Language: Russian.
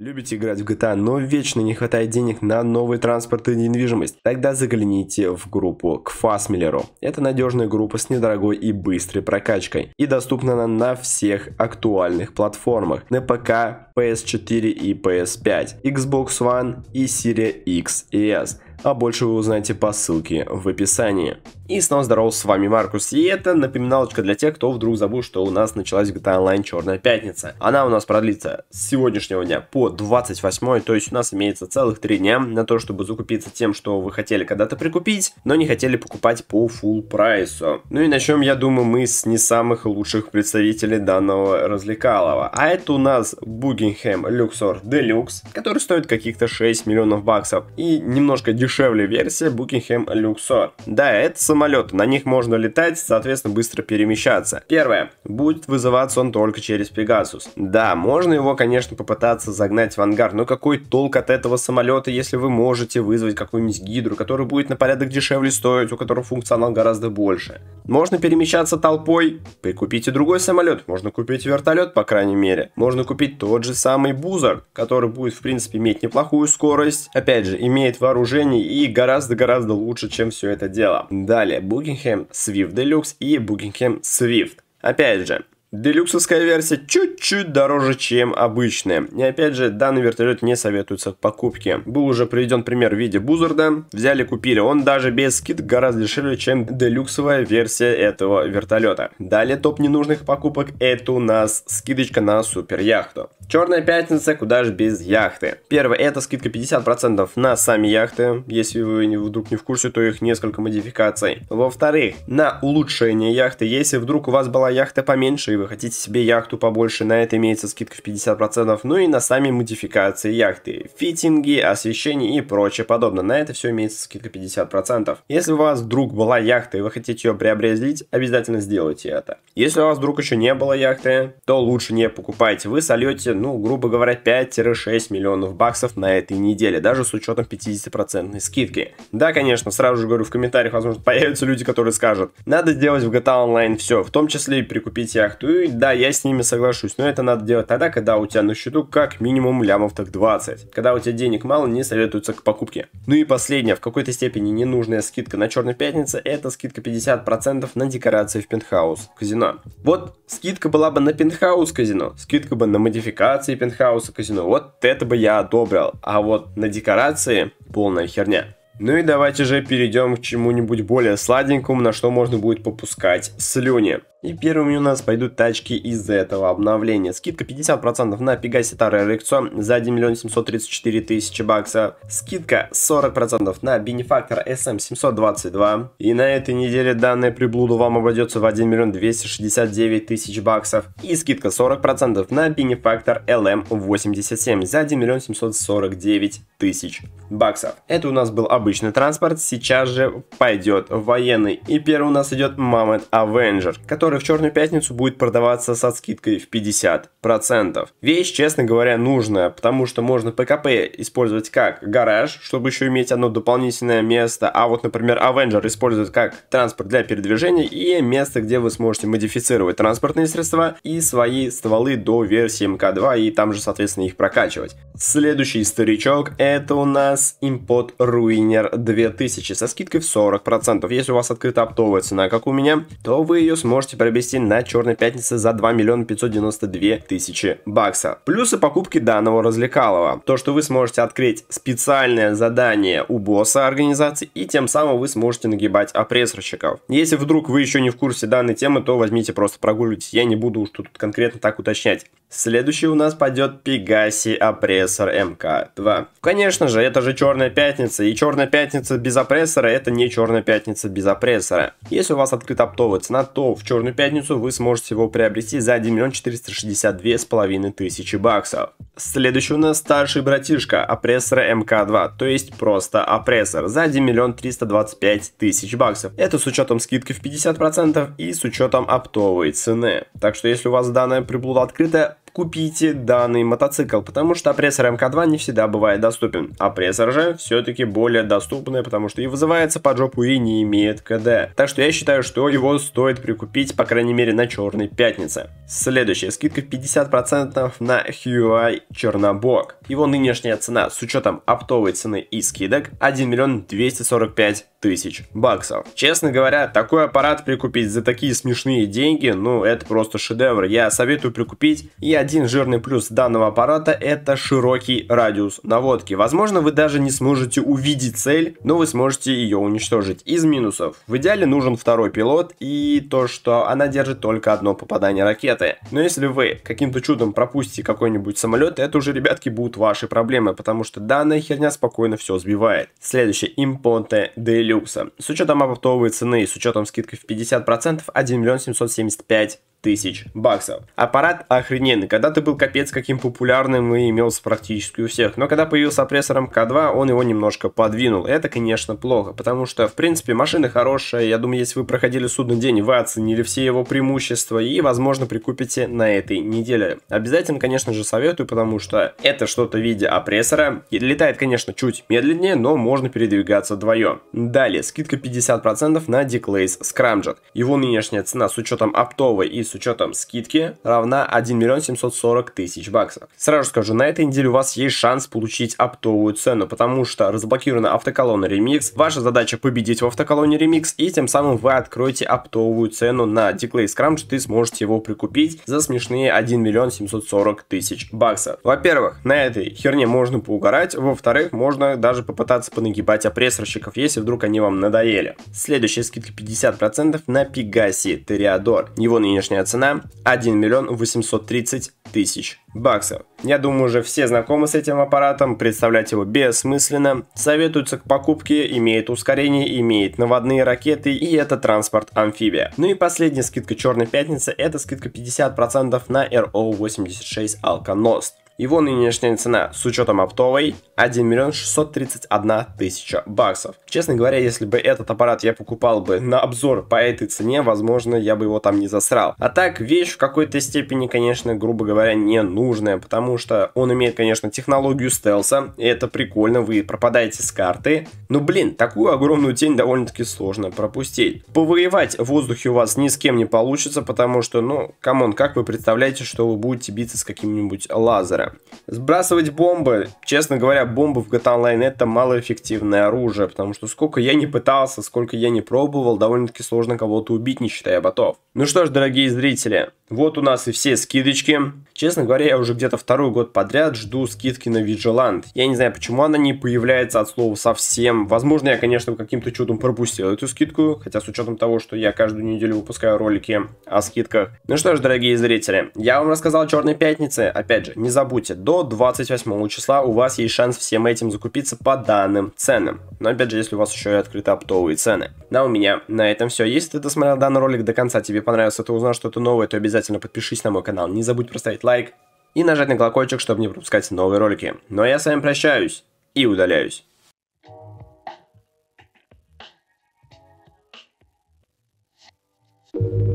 Любите играть в GTA, но вечно не хватает денег на новый транспорт и недвижимость? Тогда загляните в группу к Фасмиллеру. Это надежная группа с недорогой и быстрой прокачкой. И доступна она на всех актуальных платформах. На ПК, PS4 и PS5, Xbox One и Series X и S а больше вы узнаете по ссылке в описании. И снова здоров, с вами Маркус, и это напоминалочка для тех, кто вдруг забыл, что у нас началась GTA Online Черная Пятница. Она у нас продлится с сегодняшнего дня по 28, то есть у нас имеется целых 3 дня на то, чтобы закупиться тем, что вы хотели когда-то прикупить, но не хотели покупать по full прайсу. Ну и начнем, я думаю, мы с не самых лучших представителей данного развлекалова. А это у нас Бугингем Люксор Deluxe, который стоит каких-то 6 миллионов баксов и немножко дешевле дешевле версия Buckingham Luxor. Да, это самолет, на них можно летать, соответственно, быстро перемещаться. Первое. Будет вызываться он только через Pegasus. Да, можно его, конечно, попытаться загнать в ангар, но какой толк от этого самолета, если вы можете вызвать какую-нибудь гидру, которая будет на порядок дешевле стоить, у которого функционал гораздо больше. Можно перемещаться толпой, прикупите другой самолет, можно купить вертолет, по крайней мере. Можно купить тот же самый Бузер, который будет, в принципе, иметь неплохую скорость. Опять же, имеет вооружение и гораздо-гораздо лучше, чем все это дело. Далее, Buckingham Swift Deluxe и Buckingham Swift. Опять же, Делюксовская версия чуть-чуть дороже, чем обычная. И опять же, данный вертолет не советуется к покупке. Был уже приведен пример в виде Бузарда. Взяли, купили. Он даже без скид гораздо дешевле, чем делюксовая версия этого вертолета. Далее топ ненужных покупок. Это у нас скидочка на супер яхту. Черная пятница, куда же без яхты. Первое, это скидка 50% на сами яхты, если вы вдруг не в курсе, то их несколько модификаций. Во-вторых, на улучшение яхты, если вдруг у вас была яхта поменьше и вы хотите себе яхту побольше, на это имеется скидка в 50%, ну и на сами модификации яхты, фитинги, освещение и прочее подобное, на это все имеется скидка 50%. Если у вас вдруг была яхта и вы хотите ее приобрести, обязательно сделайте это. Если у вас вдруг еще не было яхты, то лучше не покупайте, вы сольете ну, грубо говоря, 5-6 миллионов баксов на этой неделе, даже с учетом 50% скидки. Да, конечно, сразу же говорю, в комментариях, возможно, появятся люди, которые скажут, надо сделать в GTA Online все, в том числе и прикупить яхту. И да, я с ними соглашусь, но это надо делать тогда, когда у тебя на счету как минимум лямов так 20. Когда у тебя денег мало, не советуются к покупке. Ну и последнее, в какой-то степени ненужная скидка на Черной Пятнице, это скидка 50% на декорации в пентхаус казино. Вот скидка была бы на пентхаус казино, скидка бы на модификацию декорации пентхауса казино. Вот это бы я одобрил. А вот на декорации полная херня. Ну и давайте же перейдем к чему-нибудь более сладенькому, на что можно будет попускать слюни. И первыми у нас пойдут тачки из этого обновления. Скидка 50% на Пегасе Старое Рекцо за 1 миллион 734 тысячи баксов. Скидка 40% на Бенефактор SM722. Эм И на этой неделе данная приблуда вам обойдется в 1 миллион 269 тысяч баксов. И скидка 40% на Бенефактор LM87 эм за 1 миллион 749 тысяч баксов. Это у нас был обычный транспорт, сейчас же пойдет военный. И первый у нас идет Mammoth Avenger, который который Черную Пятницу будет продаваться со скидкой в 50%. Вещь, честно говоря, нужная, потому что можно ПКП использовать как гараж, чтобы еще иметь одно дополнительное место, а вот, например, Avenger использовать как транспорт для передвижения и место, где вы сможете модифицировать транспортные средства и свои стволы до версии МК-2 и там же, соответственно, их прокачивать. Следующий старичок это у нас импот Руинер 2000 со скидкой в 40%. Если у вас открыта оптовая цена, как у меня, то вы ее сможете приобрести на Черной Пятнице за 2 миллиона 592 тысячи баксов. Плюсы покупки данного развлекалого. То, что вы сможете открыть специальное задание у босса организации и тем самым вы сможете нагибать опрессорщиков. Если вдруг вы еще не в курсе данной темы, то возьмите просто прогуглите, я не буду уж тут конкретно так уточнять. Следующий у нас пойдет Пегаси Опрессор МК-2. Конечно же, это же Черная Пятница, и Черная Пятница без опрессора это не Черная Пятница без опрессора. Если у вас открыт оптовая цена, то в Черную черную пятницу вы сможете его приобрести за 1 миллион 462 с половиной тысячи баксов. Следующий у нас старший братишка опрессора МК-2, то есть просто опрессор, за 1 миллион 325 тысяч баксов. Это с учетом скидки в 50% и с учетом оптовой цены. Так что если у вас данное приблуда открыто, купите данный мотоцикл, потому что опрессор МК-2 не всегда бывает доступен. Опрессор же все-таки более доступный, потому что и вызывается под жопу и не имеет КД. Так что я считаю, что его стоит прикупить, по крайней мере, на Черной Пятнице. Следующая скидка 50% на Huawei Чернобог. Его нынешняя цена с учетом оптовой цены и скидок 1 миллион 245 тысяч баксов. Честно говоря, такой аппарат прикупить за такие смешные деньги, ну это просто шедевр. Я советую прикупить, я один жирный плюс данного аппарата это широкий радиус наводки. Возможно, вы даже не сможете увидеть цель, но вы сможете ее уничтожить. Из минусов. В идеале нужен второй пилот и то, что она держит только одно попадание ракеты. Но если вы каким-то чудом пропустите какой-нибудь самолет, это уже, ребятки, будут ваши проблемы, потому что данная херня спокойно все сбивает. Следующее. Импонте Делюкса. С учетом оптовой цены и с учетом скидки в 50% 1 миллион 775 тысяч баксов. Аппарат охрененный. Когда-то был капец каким популярным и имелся практически у всех. Но когда появился опрессор МК-2, он его немножко подвинул. Это, конечно, плохо, потому что, в принципе, машина хорошая. Я думаю, если вы проходили судный день, вы оценили все его преимущества и, возможно, прикупите на этой неделе. Обязательно, конечно же, советую, потому что это что-то в виде опрессора. Летает, конечно, чуть медленнее, но можно передвигаться вдвоем. Далее, скидка 50% на Declays Scramjet. Его нынешняя цена с учетом оптовой и с учетом скидки равна 1 миллион 740 тысяч баксов. Сразу скажу, на этой неделе у вас есть шанс получить оптовую цену, потому что разблокирована автоколонна ремикс. ваша задача победить в автоколонне Remix, и тем самым вы откроете оптовую цену на Declay Scrum, ты сможете его прикупить за смешные 1 миллион 740 тысяч баксов. Во-первых, на этой херне можно поугарать, во-вторых, можно даже попытаться понагибать опрессорщиков, если вдруг они вам надоели. Следующая скидка 50% на Пегаси Ториадор. Его нынешняя Рыночная цена 1 миллион 830 тысяч баксов. Я думаю, уже все знакомы с этим аппаратом, представлять его бессмысленно. Советуется к покупке, имеет ускорение, имеет наводные ракеты и это транспорт-амфибия. Ну и последняя скидка Черной Пятницы, это скидка 50% на RO-86 Alconost. Его нынешняя цена с учетом оптовой 1 миллион 631 тысяча баксов. Честно говоря, если бы этот аппарат я покупал бы на обзор по этой цене, возможно, я бы его там не засрал. А так, вещь в какой-то степени, конечно, грубо говоря, не нужная, потому что он имеет, конечно, технологию стелса, и это прикольно, вы пропадаете с карты. Но, блин, такую огромную тень довольно-таки сложно пропустить. Повоевать в воздухе у вас ни с кем не получится, потому что, ну, камон, как вы представляете, что вы будете биться с каким-нибудь лазером? Сбрасывать бомбы. Честно говоря, бомбы в GTA Online это малоэффективное оружие, потому что сколько я не пытался, сколько я не пробовал, довольно-таки сложно кого-то убить, не считая ботов. Ну что ж, дорогие зрители, вот у нас и все скидочки. Честно говоря, я уже где-то второй год подряд жду скидки на Vigilant. Я не знаю, почему она не появляется от слова совсем. Возможно, я, конечно, каким-то чудом пропустил эту скидку, хотя с учетом того, что я каждую неделю выпускаю ролики о скидках. Ну что ж, дорогие зрители, я вам рассказал о Черной Пятнице. Опять же, не забудьте, до 28 числа у вас есть шанс всем этим закупиться по данным ценам. Но опять же, если у вас еще и открыты оптовые цены. На у меня на этом все. Если ты досмотрел данный ролик до конца, тебе понравилось, а ты узнал что-то новое, то обязательно обязательно подпишись на мой канал, не забудь поставить лайк и нажать на колокольчик, чтобы не пропускать новые ролики. Но ну а я с вами прощаюсь и удаляюсь. Thank you.